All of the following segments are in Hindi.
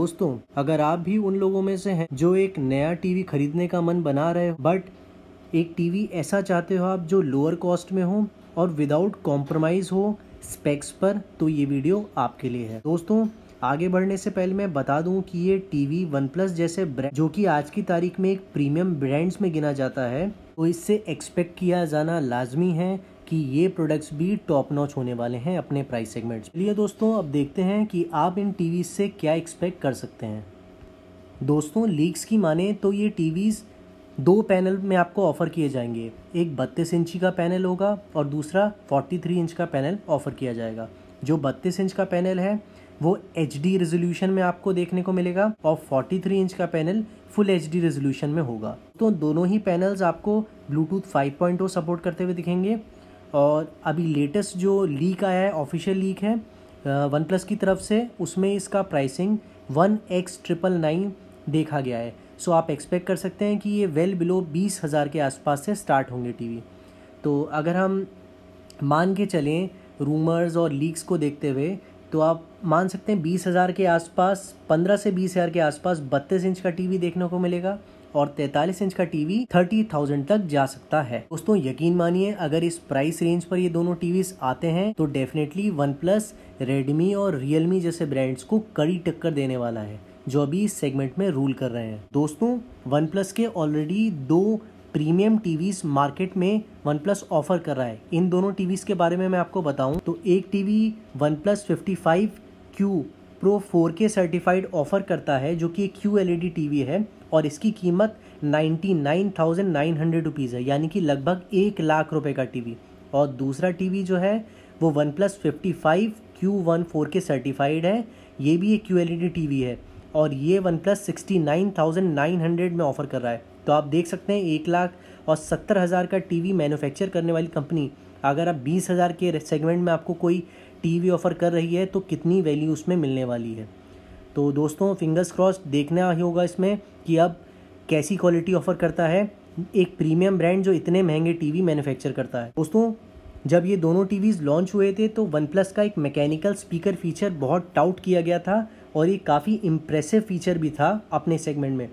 दोस्तों अगर आप भी उन लोगों में से हैं जो एक नया टीवी खरीदने का मन बना रहे हो बट एक टीवी ऐसा चाहते हो आप जो लोअर कॉस्ट में हो और विदाउट कॉम्प्रोमाइज़ हो स्पेक्स पर तो ये वीडियो आपके लिए है दोस्तों आगे बढ़ने से पहले मैं बता दूं कि ये टीवी वन प्लस जैसे ब्रांड जो कि आज की तारीख में एक प्रीमियम ब्रांड्स में गिना जाता है तो इससे एक्सपेक्ट किया जाना लाजमी है कि ये प्रोडक्ट्स भी टॉप नॉच होने वाले हैं अपने प्राइस सेगमेंट्स चलिए दोस्तों अब देखते हैं कि आप इन टीवी से क्या एक्सपेक्ट कर सकते हैं दोस्तों लीक्स की माने तो ये टीवीज़ दो पैनल में आपको ऑफ़र किए जाएंगे एक बत्तीस इंची का पैनल होगा और दूसरा 43 इंच का पैनल ऑफ़र किया जाएगा जो बत्तीस इंच का पैनल है वो एच डी रेजोल्यूशन में आपको देखने को मिलेगा और 43 इंच का panel full H D resolution में होगा तो दोनों ही पैनल्स आपको ब्लूटूथ 5.0 सपोर्ट करते हुए दिखेंगे और अभी लेटेस्ट जो लीक आया है ऑफिशियल लीक है वन प्लस की तरफ से उसमें इसका pricing one X triple nine देखा गया है सो आप एक्सपेक्ट कर सकते हैं कि ये वेल बिलो बीस हज़ार के आसपास से स्टार्ट होंगे टीवी तो अगर हम मान के चलें रूमर्स और लीक्स को देखते हुए तो आप मान सकते हैं बीस हज़ार के आसपास पंद्रह से बीस हज़ार के आसपास बत्तीस इंच का टीवी देखने को मिलेगा और तैंतालीस इंच का टीवी थर्टी थाउजेंड तक जा सकता है दोस्तों यकीन मानिए अगर इस प्राइस रेंज पर ये दोनों टीवी आते हैं तो definitely OnePlus Redmi Realme रियलमी जैसे ब्रांड्स को कड़ी टक्कर देने वाला है जो अभी इस सेगमेंट में रूल कर रहे हैं दोस्तों वन प्लस के ऑलरेडी दो प्रीमियम टीवीज मार्केट में वन प्लस ऑफर कर रहा है इन दोनों टीवीज के बारे में मैं आपको बताऊं तो एक TV OnePlus fifty five Q pro four K certified offer करता है जो कि एक क्यू एल टीवी है और इसकी कीमत ninety nine thousand nine hundred rupees है यानी कि लगभग एक लाख रुपए का टीवी और दूसरा टीवी जो है वो OnePlus fifty five Q one four K certified है ये भी एक Q L E D T V है और ये OnePlus sixty nine thousand nine hundred में ऑफर कर रहा है तो आप देख सकते हैं एक लाख और सत्तर हज़ार का टीवी मैनुफेक्चर करने वाली कंपनी अगर आप बीस हज़ार के सेगमेंट में आपको कोई टीवी ऑफ़र कर रही है तो कितनी वैल्यू उसमें मिलने वाली है तो दोस्तों फिंगर्स क्रॉस देखना ही होगा इसमें कि अब कैसी क्वालिटी ऑफ़र करता है एक प्रीमियम ब्रांड जो इतने महंगे टीवी मैन्युफैक्चर करता है दोस्तों जब ये दोनों टीवीज़ लॉन्च हुए थे तो वन प्लस का एक मैकेनिकल स्पीकर फीचर बहुत टाउट किया गया था और ये काफ़ी इम्प्रेसिव फीचर भी था अपने सेगमेंट में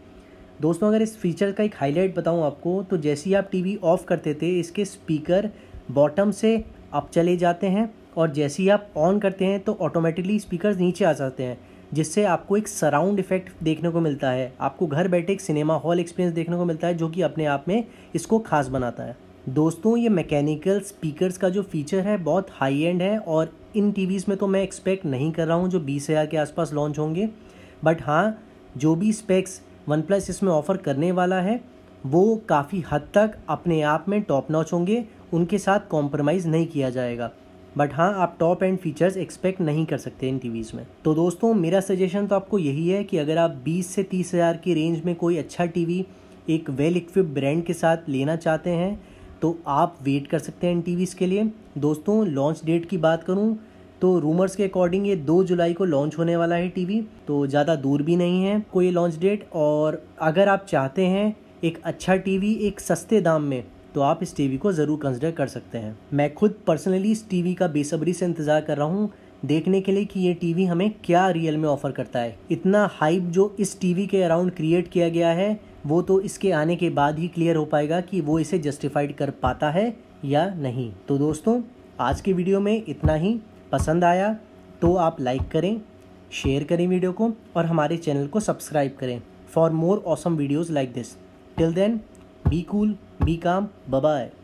दोस्तों अगर इस फीचर का एक हाईलाइट बताऊँ आपको तो जैसे ही आप टी ऑफ करते थे इसके स्पीकर बॉटम से अप चले जाते हैं और जैसे ही आप ऑन करते हैं तो ऑटोमेटिकली स्पीकर नीचे आ जाते हैं जिससे आपको एक सराउंड इफेक्ट देखने को मिलता है आपको घर बैठे एक सिनेमा हॉल एक्सपीरियंस देखने को मिलता है जो कि अपने आप में इसको खास बनाता है दोस्तों ये मैकेनिकल स्पीकर्स का जो फीचर है बहुत हाई एंड है और इन टीवीज़ में तो मैं एक्सपेक्ट नहीं कर रहा हूँ जो बीस हज़ार के आसपास लॉन्च होंगे बट हाँ जो भी स्पेक्स वन प्लस इसमें ऑफ़र करने वाला है वो काफ़ी हद तक अपने आप में टॉप नॉच होंगे उनके साथ कॉम्प्रोमाइज़ नहीं किया जाएगा बट हाँ आप टॉप एंड फीचर्स एक्सपेक्ट नहीं कर सकते इन टी में तो दोस्तों मेरा सजेशन तो आपको यही है कि अगर आप 20 से तीस हज़ार की रेंज में कोई अच्छा टीवी एक वेल इक्विप ब्रांड के साथ लेना चाहते हैं तो आप वेट कर सकते हैं इन टी के लिए दोस्तों लॉन्च डेट की बात करूँ तो रूमर्स के अकॉर्डिंग ये दो जुलाई को लॉन्च होने वाला है टीवी तो ज़्यादा दूर भी नहीं है कोई लॉन्च डेट और अगर आप चाहते हैं एक अच्छा टीवी एक सस्ते दाम में तो आप इस टीवी को ज़रूर कंसिडर कर सकते हैं मैं खुद पर्सनली इस टीवी का बेसब्री से इंतज़ार कर रहा हूँ देखने के लिए कि ये टीवी हमें क्या रियल में ऑफ़र करता है इतना हाइप जो इस टीवी के अराउंड क्रिएट किया गया है वो तो इसके आने के बाद ही क्लियर हो पाएगा कि वो इसे जस्टिफाइड कर पाता है या नहीं तो दोस्तों आज के वीडियो में इतना ही पसंद आया तो आप लाइक करें शेयर करें वीडियो को और हमारे चैनल को सब्सक्राइब करें for more awesome videos like this till then be cool be calm bye